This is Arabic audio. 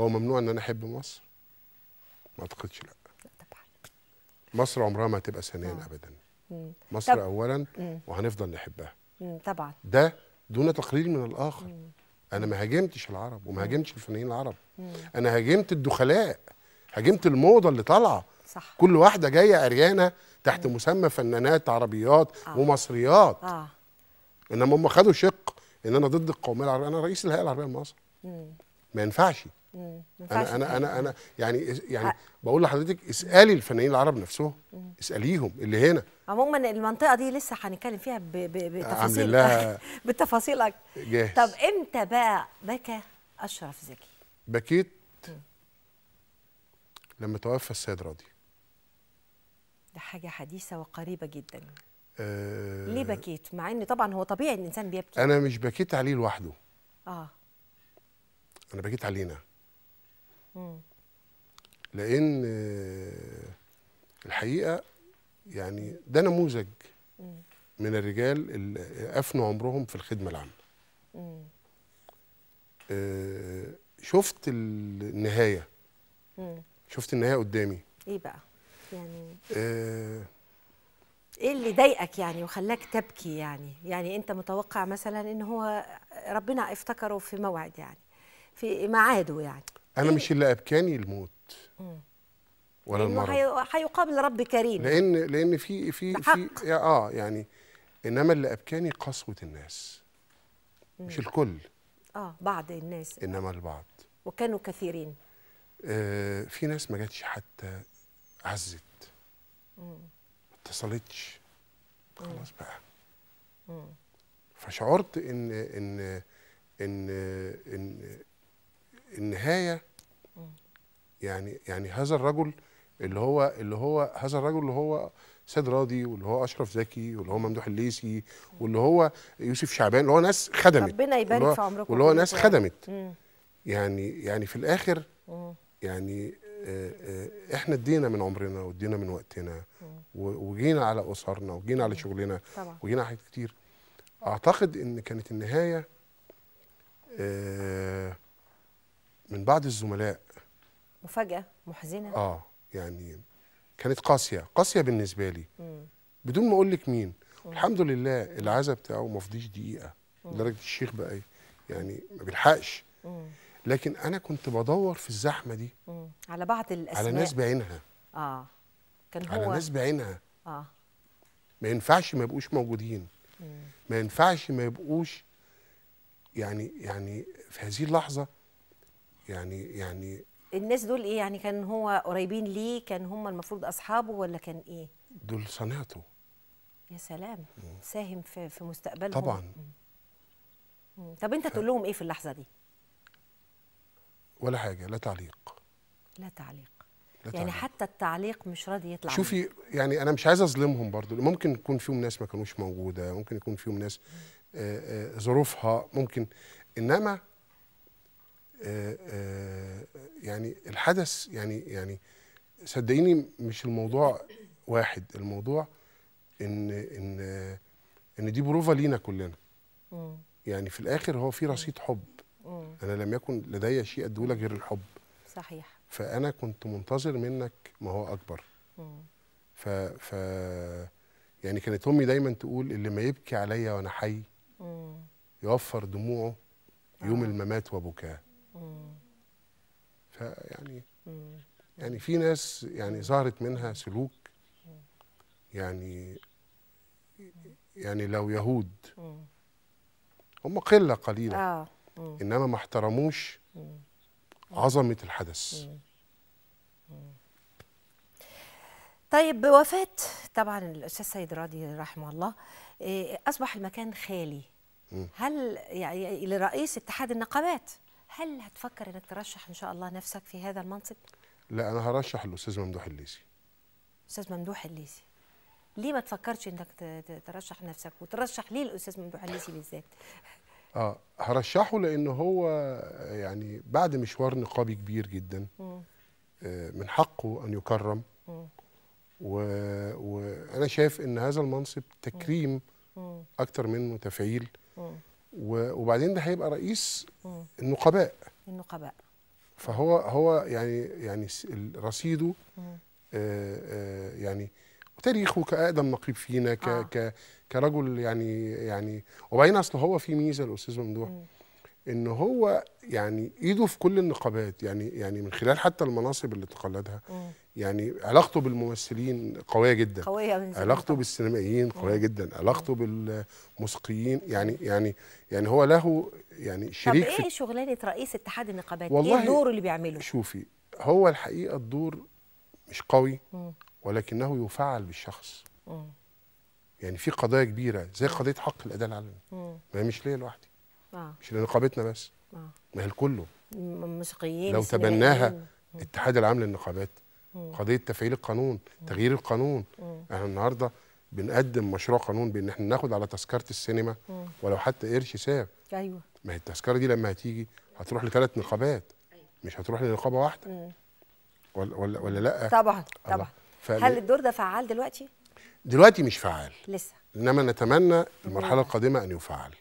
هو ممنوع ان انا احب مصر ما اعتقدش لا طبعا مصر عمرها ما هتبقى ثانيا آه. ابدا مم. مصر طب. اولا مم. وهنفضل نحبها مم. طبعا ده دون تقليل من الاخر مم. انا ما هاجمتش العرب وما هاجمتش الفنانين العرب مم. انا هاجمت الدخلاء هاجمت الموضه اللي طالعه صح كل واحده جايه عريانه تحت مم. مسمى فنانات عربيات آه. ومصريات آه. انما هم خدوا شق ان انا ضد القوميه العربيه انا رئيس الهيئه العربيه لمصر ما ينفعش مم. انا انا انا انا يعني يعني بقول لحضرتك اسالي الفنانين العرب نفسهم اساليهم اللي هنا عموما المنطقه دي لسه هنتكلم فيها ب ب بتفاصيل بالتفاصيل اكتر جاهز طب امتى بقى بكى اشرف زكي بكيت مم. لما توفى السيد راضي ده حاجه حديثه وقريبه جدا أه ليه بكيت مع ان طبعا هو طبيعي الانسان إن بيبكي انا مش بكيت عليه لوحده اه انا بكيت علينا لان آه، الحقيقه يعني ده نموذج من الرجال اللي افنوا عمرهم في الخدمه العامه آه، شفت النهايه شفت النهايه قدامي ايه بقى يعني آه، ايه اللي ضايقك يعني وخلاك تبكي يعني يعني انت متوقع مثلا ان هو ربنا افتكره في موعد يعني في ميعاده يعني انا إيه؟ مش اللي ابكاني الموت ولا المرض هيقابل رب كريم لان لان في في في اه يعني انما اللي ابكاني قسوه الناس مش الكل اه بعض الناس انما البعض وكانوا كثيرين آه في ناس ما جاتش حتى عزت ما اتصلتش خلاص بقى مم. فشعرت ان ان ان ان النهايه يعني يعني هذا الرجل اللي هو اللي هو هذا الرجل اللي هو سيد راضي واللي هو اشرف زكي واللي هو ممدوح الليثي واللي هو يوسف شعبان اللي هو ناس خدمت ربنا يبارك في عمركم واللي هو ناس خدمت يعني يعني في الاخر يعني آه، آه، احنا ادينا من عمرنا وادينا من وقتنا وجينا على اسرنا وجينا على شغلنا طبعا. وجينا على حاجات كتير اعتقد ان كانت النهايه آه من بعض الزملاء مفاجأة محزنة اه يعني كانت قاسية قاسية بالنسبة لي مم. بدون ما اقول لك مين مم. الحمد لله العزاء بتاعه ما فضيش دقيقة لدرجة الشيخ بقى يعني ما بيلحقش لكن انا كنت بدور في الزحمة دي مم. على بعض الاسماء على ناس بعينها اه كان هو على ناس بعينها اه ما ينفعش ما يبقوش موجودين مم. ما ينفعش ما يبقوش يعني يعني في هذه اللحظة يعني يعني الناس دول ايه يعني كان هو قريبين ليه كان هم المفروض اصحابه ولا كان ايه دول صنعته يا سلام ساهم في في مستقبلهم طبعا مم. طب انت ف... تقول لهم ايه في اللحظه دي ولا حاجه لا تعليق لا تعليق لا يعني تعليق. حتى التعليق مش راضي يطلع شوفي منك. يعني انا مش عايز اظلمهم برضو ممكن يكون فيهم ناس ما كانوش موجوده ممكن يكون فيهم ناس آه، آه، ظروفها ممكن انما آه، آه، يعني الحدث يعني يعني صدقيني مش الموضوع واحد الموضوع ان ان ان دي بروفا لينا كلنا يعني في الاخر هو في رصيد حب انا لم يكن لدي شيء ادولك غير الحب صحيح فانا كنت منتظر منك ما هو اكبر ف ف يعني كانت امي دايما تقول اللي ما يبكي عليا وانا حي يوفر دموعه يوم آه. الممات وبكاه فيعني يعني في ناس يعني ظهرت منها سلوك يعني يعني لو يهود هم قله قليله آه. انما ما احترموش عظمه الحدث طيب بوفاه طبعا الاستاذ سيد راضي رحمه الله آه، اصبح المكان خالي هل يعني لرئيس اتحاد النقابات هل هتفكر انك ترشح ان شاء الله نفسك في هذا المنصب؟ لا انا هرشح الاستاذ ممدوح الليثي استاذ ممدوح الليثي ليه ما تفكرش انك ترشح نفسك وترشح ليه الاستاذ ممدوح الليثي بالذات؟ اه هرشحه لان هو يعني بعد مشوار نقابي كبير جدا م. آه، من حقه ان يكرم وانا و... شايف ان هذا المنصب تكريم اكثر اكتر منه تفعيل و... وبعدين ده هيبقى رئيس النقباء النقباء فهو هو يعني يعني رصيده آه، آه، يعني تاريخه كاقدم نقيب فينا ك آه. ك كرجل يعني يعني وبعدين اصل هو في ميزه الاستاذ ممدوح ان هو يعني ايده في كل النقابات يعني يعني من خلال حتى المناصب اللي تقلدها مم. يعني علاقته بالممثلين قويه جدا قويه من علاقته بالسينمائيين قويه جدا علاقته بالموسيقيين يعني يعني يعني هو له يعني شريك طب ايه شغلانه رئيس اتحاد النقابات إيه والله ايه الدور اللي بيعمله شوفي هو الحقيقه الدور مش قوي ولكنه يفعل بالشخص يعني في قضايا كبيره زي قضيه حق الاداء العلني ما هي مش ليا لوحدي آه. مش لنقابتنا بس آه. ما هي لكله الموسيقيين لو تبناها الاتحاد العام للنقابات قضيه تفعيل القانون تغيير القانون احنا النهارده بنقدم مشروع قانون بان احنا ناخد على تذكره السينما ولو حتى قرش ساب ايوه ما هي التذكره دي لما هتيجي هتروح لثلاث نقابات أيوة. مش هتروح لنقابه واحده ولا ولا, ولا لا طبعا طبعا هل الدور ده فعال دلوقتي دلوقتي مش فعال لسه انما نتمنى المرحله القادمه ان يفعل